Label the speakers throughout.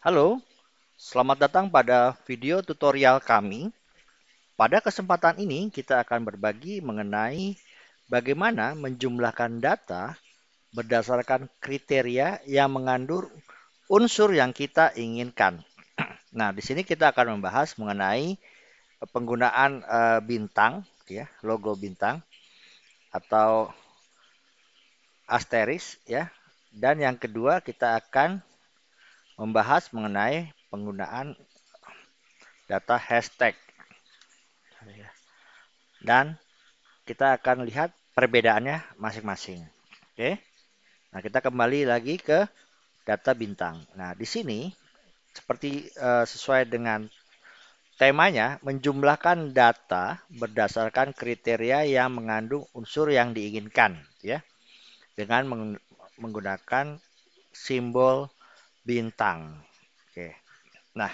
Speaker 1: Halo, selamat datang pada video tutorial kami. Pada kesempatan ini kita akan berbagi mengenai bagaimana menjumlahkan data berdasarkan kriteria yang mengandung unsur yang kita inginkan. Nah, di sini kita akan membahas mengenai penggunaan eh, bintang, ya, logo bintang atau asteris, ya. Dan yang kedua kita akan membahas mengenai penggunaan data hashtag. Dan kita akan lihat perbedaannya masing-masing. Oke. Nah, kita kembali lagi ke data bintang. Nah, di sini seperti uh, sesuai dengan temanya menjumlahkan data berdasarkan kriteria yang mengandung unsur yang diinginkan ya dengan menggunakan simbol bintang. Oke. Nah,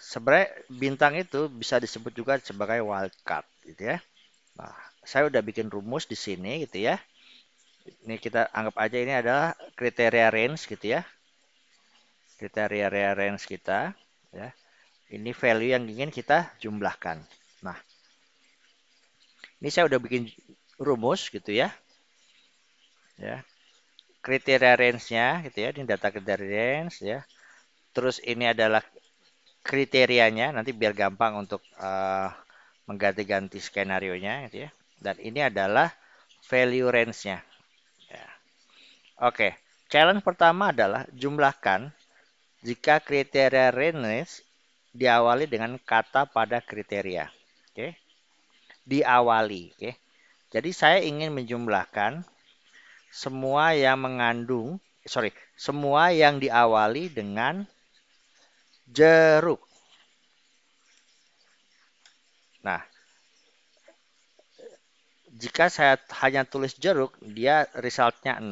Speaker 1: sebenarnya bintang itu bisa disebut juga sebagai wildcard, gitu ya. Nah, saya udah bikin rumus di sini, gitu ya. Ini kita anggap aja ini adalah kriteria range, gitu ya. Kriteria range kita, ya. Ini value yang ingin kita jumlahkan. Nah, ini saya udah bikin rumus, gitu ya. Ya, kriteria range-nya gitu ya ini data kriteria range ya terus ini adalah kriterianya nanti biar gampang untuk uh, mengganti-ganti skenario nya gitu ya dan ini adalah value range-nya ya. oke okay. challenge pertama adalah jumlahkan jika kriteria range diawali dengan kata pada kriteria oke okay. diawali oke okay. jadi saya ingin menjumlahkan semua yang mengandung sorry semua yang diawali dengan jeruk. Nah, jika saya hanya tulis jeruk, dia resultnya 0.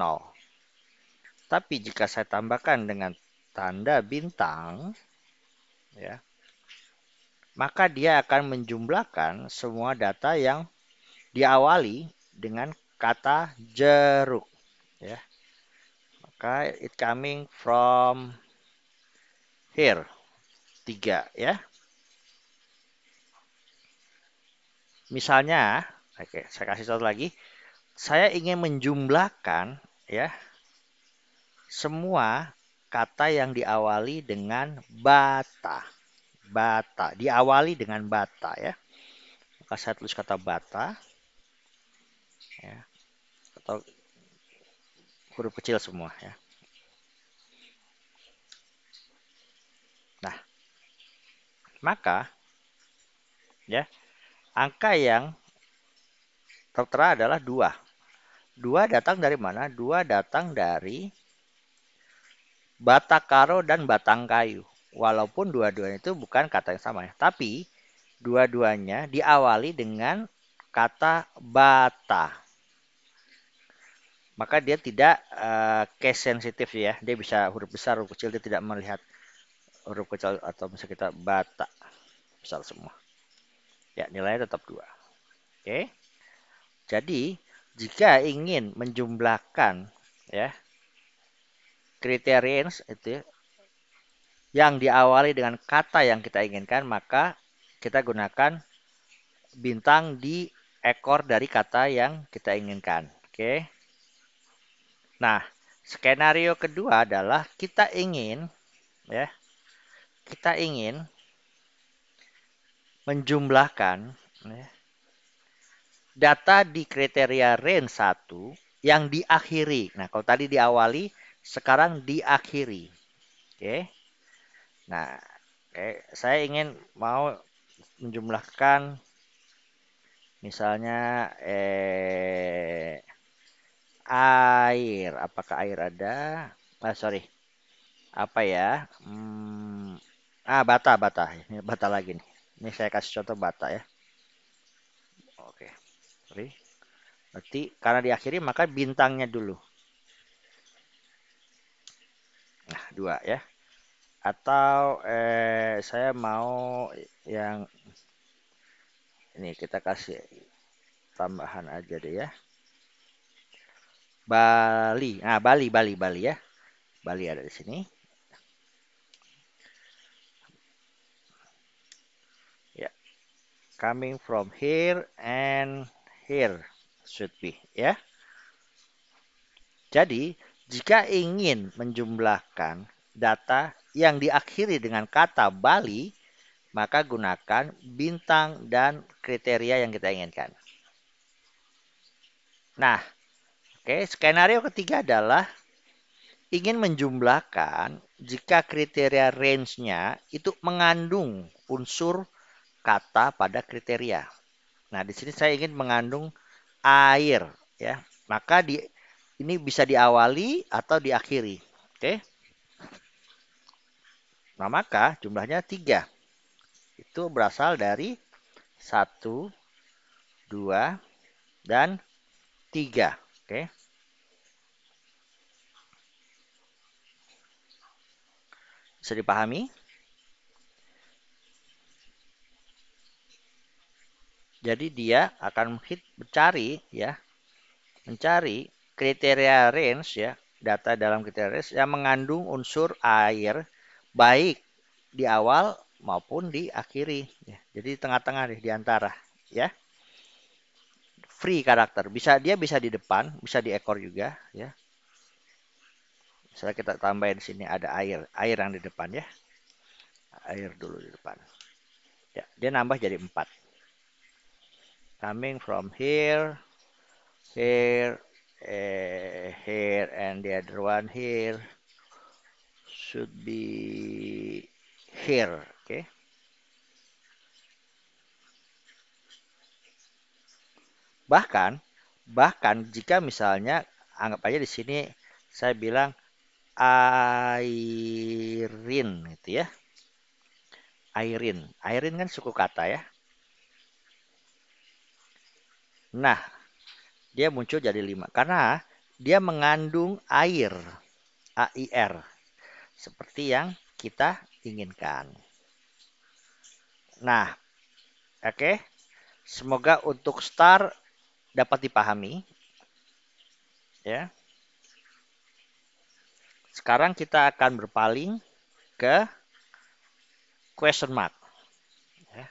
Speaker 1: Tapi jika saya tambahkan dengan tanda bintang, ya, maka dia akan menjumlahkan semua data yang diawali dengan kata jeruk ya maka it coming from here tiga ya misalnya oke saya kasih satu lagi saya ingin menjumlahkan ya semua kata yang diawali dengan bata bata diawali dengan bata ya maka saya tulis kata bata ya atau huruf kecil semua ya. Nah, maka ya angka yang tertera adalah dua. Dua datang dari mana? Dua datang dari bata karo dan batang kayu. Walaupun dua-duanya itu bukan kata yang sama ya, tapi dua-duanya diawali dengan kata bata maka dia tidak uh, case sensitif ya. Dia bisa huruf besar, huruf kecil, dia tidak melihat huruf kecil atau misalnya kita bata besar semua. Ya, nilainya tetap dua. Oke. Okay. Jadi, jika ingin menjumlahkan ya kriteria itu ya, yang diawali dengan kata yang kita inginkan, maka kita gunakan bintang di ekor dari kata yang kita inginkan. Oke. Okay. Nah, skenario kedua adalah kita ingin ya kita ingin menjumlahkan ya, data di kriteria range 1 yang diakhiri. Nah, kalau tadi diawali, sekarang diakhiri. Oke. Nah, okay. saya ingin mau menjumlahkan misalnya eh air. Apakah air ada? Ah, sorry. Apa ya? Hmm, ah, bata, bata. Ini bata lagi nih. Ini saya kasih contoh bata ya. Oke. Sorry. Berarti karena diakhiri maka bintangnya dulu. Nah, dua ya. Atau eh, saya mau yang ini kita kasih tambahan aja deh ya. Bali. Nah, Bali, Bali, Bali ya. Bali ada di sini. Ya. Coming from here and here should be ya. Jadi, jika ingin menjumlahkan data yang diakhiri dengan kata Bali, maka gunakan bintang dan kriteria yang kita inginkan. Nah, Oke, skenario ketiga adalah ingin menjumlahkan jika kriteria range-nya itu mengandung unsur kata pada kriteria. Nah, di sini saya ingin mengandung air ya. Maka di ini bisa diawali atau diakhiri. Oke. Nah, maka jumlahnya tiga. Itu berasal dari satu, dua, dan tiga. Oke. Okay. Bisa dipahami? Jadi dia akan hit mencari ya, mencari kriteria range ya, data dalam kriteria range yang mengandung unsur air baik di awal maupun di akhiri ya. Jadi tengah-tengah di antara ya free karakter. Bisa dia bisa di depan, bisa di ekor juga ya. Misalnya kita tambahin di sini ada air, air yang di depan ya. Air dulu di depan. Ya, dia nambah jadi 4. Coming from here, here, eh, here and the other one here should be here, oke. Okay? Bahkan bahkan jika misalnya anggap aja di sini saya bilang Airin gitu ya. Airin. Airin kan suku kata ya. Nah, dia muncul jadi lima karena dia mengandung air, AIR. Seperti yang kita inginkan. Nah, oke. Okay. Semoga untuk star dapat dipahami. Ya. Sekarang kita akan berpaling ke question mark. Ya.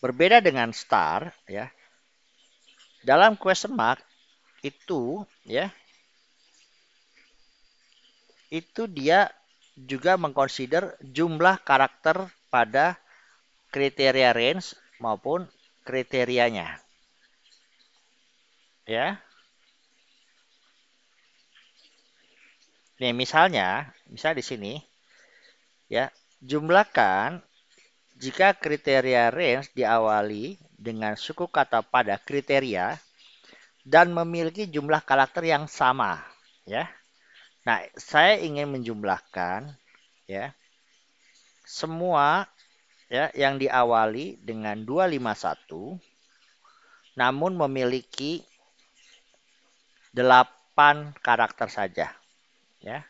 Speaker 1: Berbeda dengan star, ya. Dalam question mark itu, ya, itu dia juga mengconsider jumlah karakter pada kriteria range maupun kriterianya. Ya. Nih misalnya, misal di sini ya, jumlahkan jika kriteria range diawali dengan suku kata pada kriteria dan memiliki jumlah karakter yang sama, ya. Nah, saya ingin menjumlahkan ya semua ya yang diawali dengan 251 namun memiliki 8 karakter saja ya.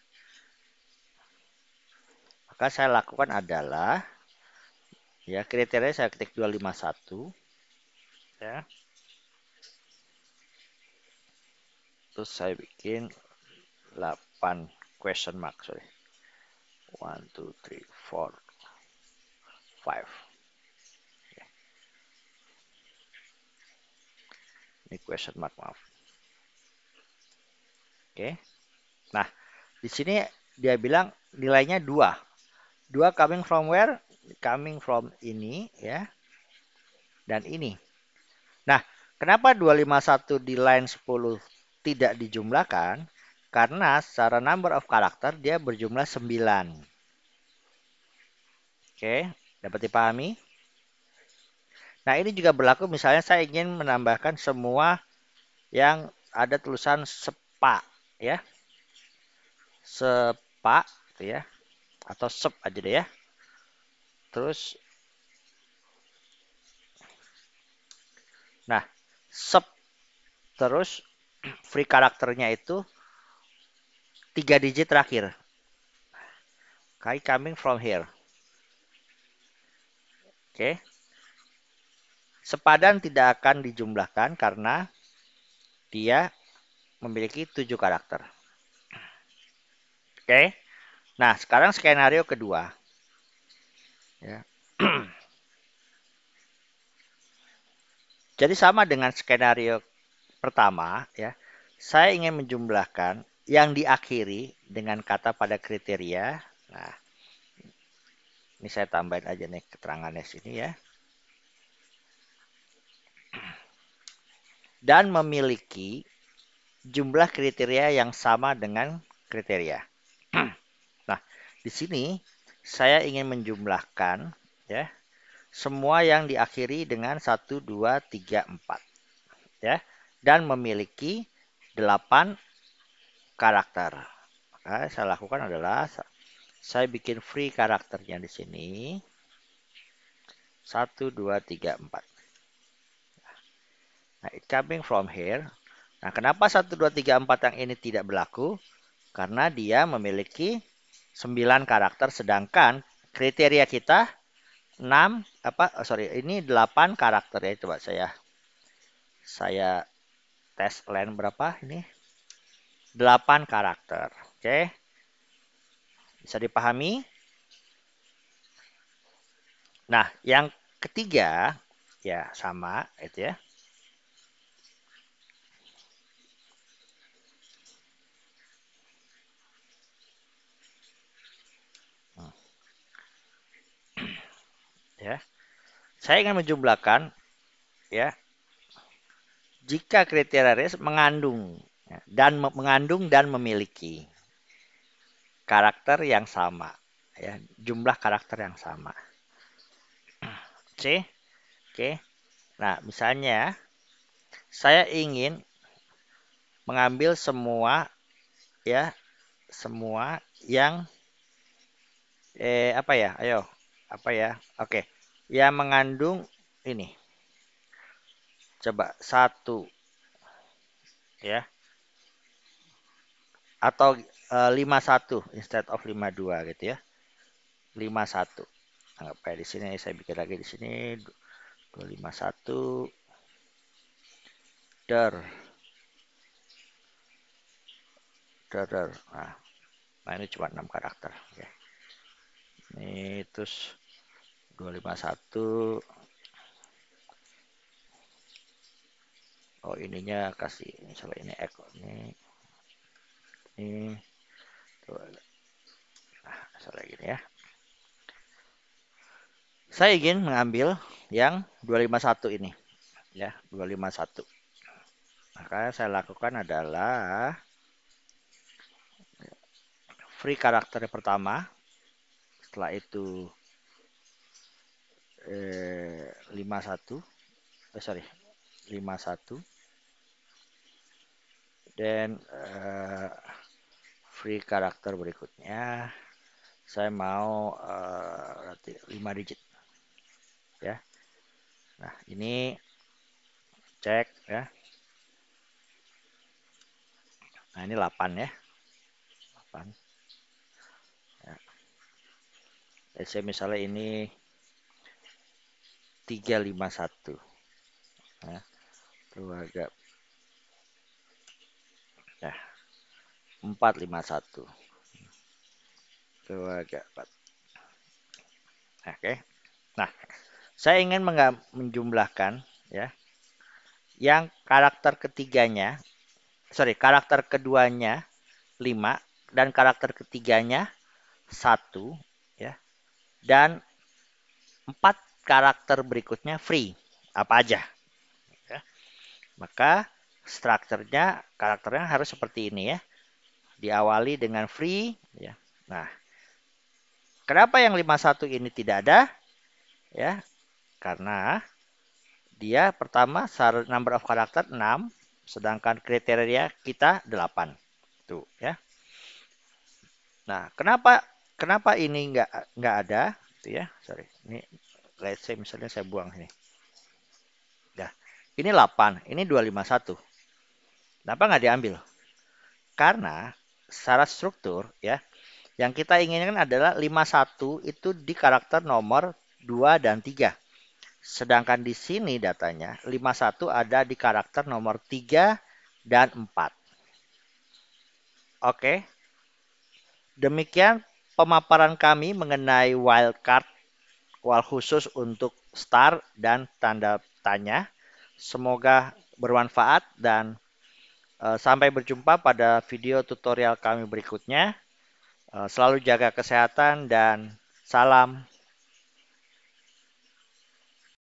Speaker 1: Maka saya lakukan adalah ya kriteria saya ketik 251 ya. Terus saya bikin 8 question mark sorry. 1 2 3 4 5. Ini question mark, maaf. Oke. Nah, di sini dia bilang nilainya 2. 2 coming from where? Coming from ini ya. Dan ini. Nah, kenapa 251 di line 10 tidak dijumlahkan? Karena secara number of karakter dia berjumlah 9. Oke, Dapat dipahami? Nah, ini juga berlaku misalnya saya ingin menambahkan semua yang ada tulisan sepa ya. Sepa gitu ya. Atau sep aja deh ya. Terus Nah, sep terus free karakternya itu tiga digit terakhir. Kai coming from here. Oke. Sepadan tidak akan dijumlahkan karena dia memiliki tujuh karakter. Oke. Nah, sekarang skenario kedua. Ya. Jadi sama dengan skenario pertama, ya. Saya ingin menjumlahkan yang diakhiri dengan kata pada kriteria. Nah, ini saya tambahin aja nih keterangannya sini ya. Dan memiliki jumlah kriteria yang sama dengan kriteria. Nah, di sini saya ingin menjumlahkan ya semua yang diakhiri dengan 1 2 3 4 ya dan memiliki 8 karakter. Maka nah, saya lakukan adalah saya bikin free karakternya di sini. 1, 2, 3, 4. Nah, it coming from here. Nah, kenapa 1, 2, 3, 4 yang ini tidak berlaku? Karena dia memiliki 9 karakter, sedangkan kriteria kita 6, apa, oh, sorry, ini 8 karakter ya. Coba saya, saya tes line berapa ini? 8 karakter. Oke. Okay. Bisa dipahami? Nah, yang ketiga ya sama itu ya. Hmm. ya. Saya ingin menjumlahkan ya. Jika kriteria mengandung ya, dan mengandung dan memiliki karakter yang sama ya jumlah karakter yang sama C oke nah misalnya saya ingin mengambil semua ya semua yang eh apa ya ayo apa ya oke yang mengandung ini coba satu ya atau 51 eh, instead of 52 gitu ya. 51. Anggap kayak di sini saya bikin lagi di sini 251 der der der. Nah, nah ini cuma 6 karakter ya. Ini terus 251 Oh ininya kasih misalnya ini ekor ini ini Nah, sorry gini ya. Saya ingin mengambil yang 251 ini. Ya, 251. Maka saya lakukan adalah free karakter pertama. Setelah itu eh, 51. Eh, sorry, 51. Dan eh, free karakter berikutnya saya mau uh, eh, 5 digit ya nah ini cek ya nah ini 8 ya 8 ya. Let's say misalnya ini 351 ya keluarga nah ya empat lima satu dua Oke. Nah, saya ingin menjumlahkan ya yang karakter ketiganya sorry karakter keduanya 5 dan karakter ketiganya 1 ya dan empat karakter berikutnya free apa aja ya. maka strukturnya karakternya harus seperti ini ya diawali dengan free ya. Nah, kenapa yang 51 ini tidak ada? Ya. Karena dia pertama number of karakter 6 sedangkan kriteria kita 8. Tuh ya. Nah, kenapa kenapa ini enggak enggak ada? Tuh ya, sorry. Ini let's say misalnya saya buang ini ya ini 8, ini 251. Kenapa nggak diambil? Karena secara struktur ya. Yang kita inginkan adalah 51 itu di karakter nomor 2 dan 3. Sedangkan di sini datanya 51 ada di karakter nomor 3 dan 4. Oke. Demikian pemaparan kami mengenai wildcard wild khusus untuk star dan tanda tanya. Semoga bermanfaat dan Eh, sampai berjumpa pada video tutorial kami berikutnya. Eh, selalu jaga kesehatan dan salam